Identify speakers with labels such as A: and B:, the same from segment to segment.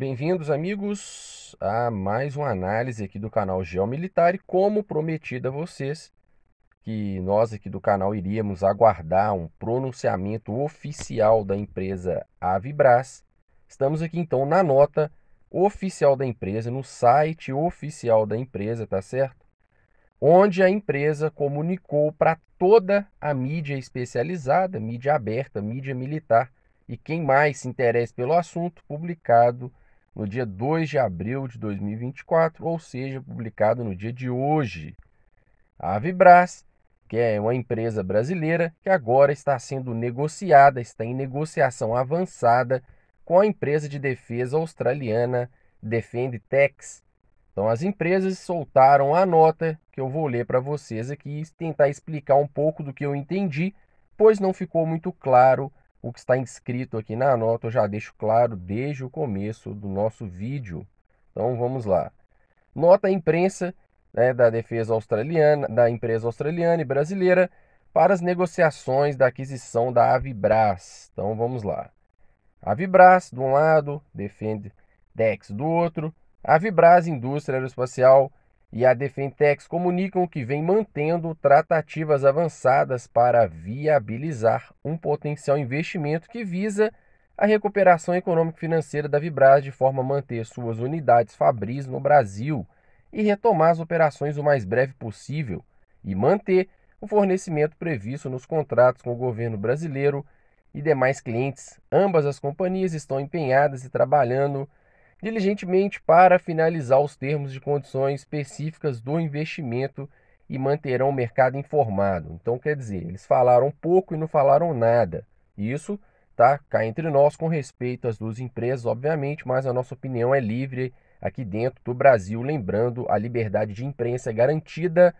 A: Bem-vindos, amigos, a mais uma análise aqui do canal Geomilitar e como prometido a vocês que nós aqui do canal iríamos aguardar um pronunciamento oficial da empresa Avibras. Estamos aqui então na nota oficial da empresa, no site oficial da empresa, tá certo? Onde a empresa comunicou para toda a mídia especializada, mídia aberta, mídia militar e quem mais se interessa pelo assunto, publicado no dia 2 de abril de 2024, ou seja, publicado no dia de hoje. A Vibras, que é uma empresa brasileira que agora está sendo negociada, está em negociação avançada com a empresa de defesa australiana Defendetex. Então as empresas soltaram a nota que eu vou ler para vocês aqui e tentar explicar um pouco do que eu entendi, pois não ficou muito claro o que está inscrito aqui na nota eu já deixo claro desde o começo do nosso vídeo. Então vamos lá. Nota à imprensa né, da defesa australiana, da empresa australiana e brasileira para as negociações da aquisição da Avibras. Então vamos lá. Avibras de um lado, defende Dex do outro. Avibras Indústria Aeroespacial e a Defentex comunicam que vem mantendo tratativas avançadas para viabilizar um potencial investimento que visa a recuperação econômico-financeira da Vibras de forma a manter suas unidades Fabris no Brasil e retomar as operações o mais breve possível e manter o fornecimento previsto nos contratos com o governo brasileiro e demais clientes. Ambas as companhias estão empenhadas e trabalhando diligentemente para finalizar os termos de condições específicas do investimento e manterão o mercado informado. Então, quer dizer, eles falaram pouco e não falaram nada. Isso tá cá entre nós com respeito às duas empresas, obviamente, mas a nossa opinião é livre aqui dentro do Brasil, lembrando a liberdade de imprensa é garantida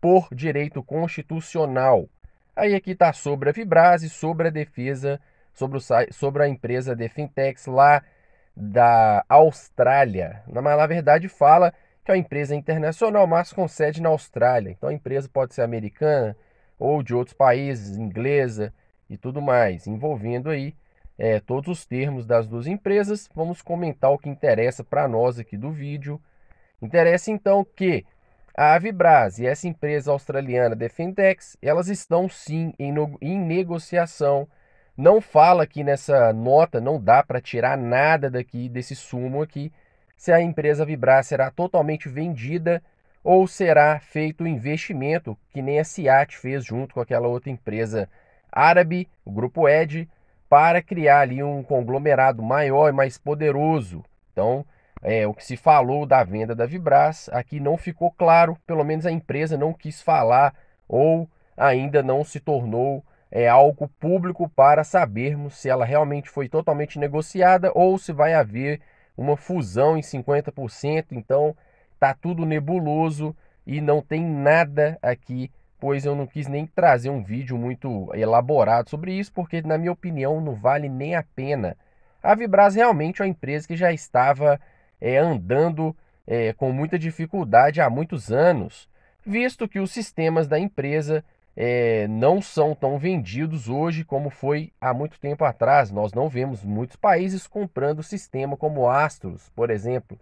A: por direito constitucional. Aí aqui está sobre a Vibrase, sobre a defesa, sobre, o, sobre a empresa Defintex lá da Austrália. Mas na verdade fala que é uma empresa internacional, mas com sede na Austrália. Então a empresa pode ser americana ou de outros países, inglesa e tudo mais, envolvendo aí é, todos os termos das duas empresas. Vamos comentar o que interessa para nós aqui do vídeo. Interessa então que a Avibraz e essa empresa australiana Defendex, elas estão sim em, no... em negociação não fala aqui nessa nota, não dá para tirar nada daqui desse sumo aqui. Se a empresa vibrar, será totalmente vendida ou será feito um investimento que nem a Siat fez junto com aquela outra empresa árabe, o grupo Ed, para criar ali um conglomerado maior e mais poderoso. Então, é, o que se falou da venda da Vibras aqui não ficou claro, pelo menos a empresa não quis falar ou ainda não se tornou é algo público para sabermos se ela realmente foi totalmente negociada ou se vai haver uma fusão em 50%. Então tá tudo nebuloso e não tem nada aqui, pois eu não quis nem trazer um vídeo muito elaborado sobre isso, porque na minha opinião não vale nem a pena. A Vibras realmente é uma empresa que já estava é, andando é, com muita dificuldade há muitos anos, visto que os sistemas da empresa é, não são tão vendidos hoje como foi há muito tempo atrás. Nós não vemos muitos países comprando sistema como Astros, por exemplo.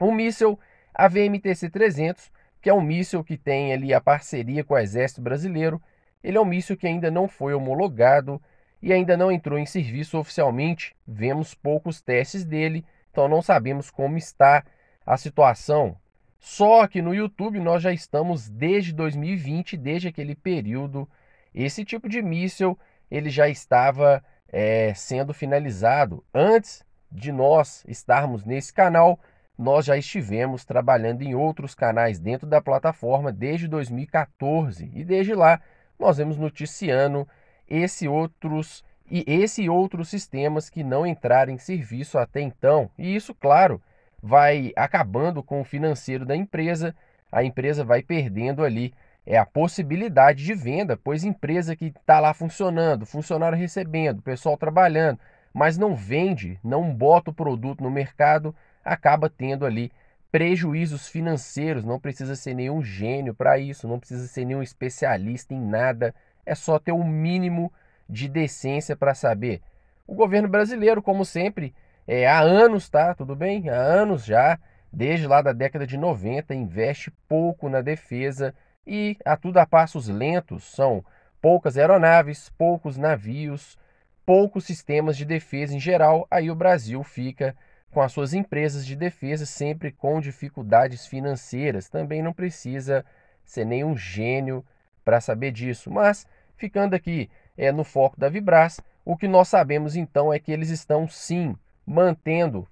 A: Um míssil AVMTC-300, que é um míssil que tem ali a parceria com o Exército Brasileiro, ele é um míssil que ainda não foi homologado e ainda não entrou em serviço oficialmente. Vemos poucos testes dele, então não sabemos como está a situação. Só que no YouTube nós já estamos desde 2020, desde aquele período, esse tipo de míssil ele já estava é, sendo finalizado. Antes de nós estarmos nesse canal, nós já estivemos trabalhando em outros canais dentro da plataforma desde 2014 e desde lá nós vemos noticiando esse outros e esse outros sistemas que não entraram em serviço até então. E isso, claro, vai acabando com o financeiro da empresa, a empresa vai perdendo ali é a possibilidade de venda, pois empresa que está lá funcionando, funcionário recebendo, pessoal trabalhando, mas não vende, não bota o produto no mercado, acaba tendo ali prejuízos financeiros. Não precisa ser nenhum gênio para isso, não precisa ser nenhum especialista em nada, é só ter o um mínimo de decência para saber. O governo brasileiro, como sempre, é, há anos, tá? Tudo bem? Há anos já, desde lá da década de 90, investe pouco na defesa e a tudo a passos lentos. São poucas aeronaves, poucos navios, poucos sistemas de defesa em geral. Aí o Brasil fica com as suas empresas de defesa sempre com dificuldades financeiras. Também não precisa ser nenhum gênio para saber disso. Mas ficando aqui é, no foco da Vibras, o que nós sabemos então é que eles estão sim mantendo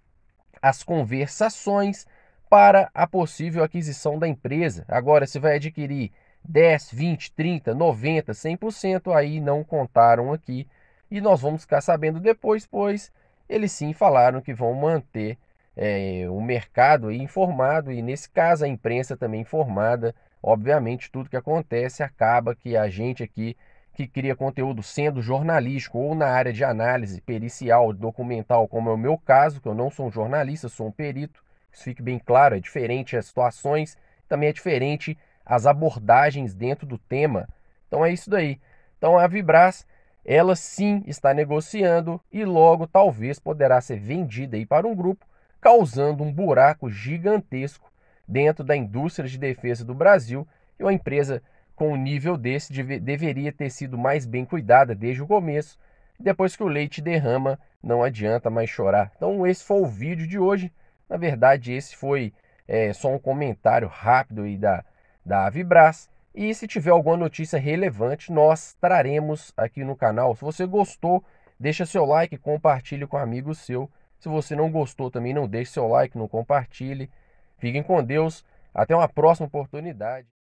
A: as conversações para a possível aquisição da empresa. Agora, se vai adquirir 10, 20, 30, 90, 100%, aí não contaram aqui e nós vamos ficar sabendo depois, pois eles sim falaram que vão manter é, o mercado informado e, nesse caso, a imprensa também informada. Obviamente, tudo que acontece acaba que a gente aqui que cria conteúdo sendo jornalístico ou na área de análise pericial, documental, como é o meu caso, que eu não sou um jornalista, sou um perito, isso fique bem claro, é diferente as situações, também é diferente as abordagens dentro do tema. Então é isso daí. Então a Vibras, ela sim está negociando e logo talvez poderá ser vendida aí para um grupo, causando um buraco gigantesco dentro da indústria de defesa do Brasil e uma empresa com um nível desse deve, deveria ter sido mais bem cuidada desde o começo. Depois que o leite derrama, não adianta mais chorar. Então, esse foi o vídeo de hoje. Na verdade, esse foi é, só um comentário rápido aí da, da Avibras. E se tiver alguma notícia relevante, nós traremos aqui no canal. Se você gostou, deixa seu like, compartilhe com um amigo seu. Se você não gostou também, não deixe seu like, não compartilhe. Fiquem com Deus. Até uma próxima oportunidade.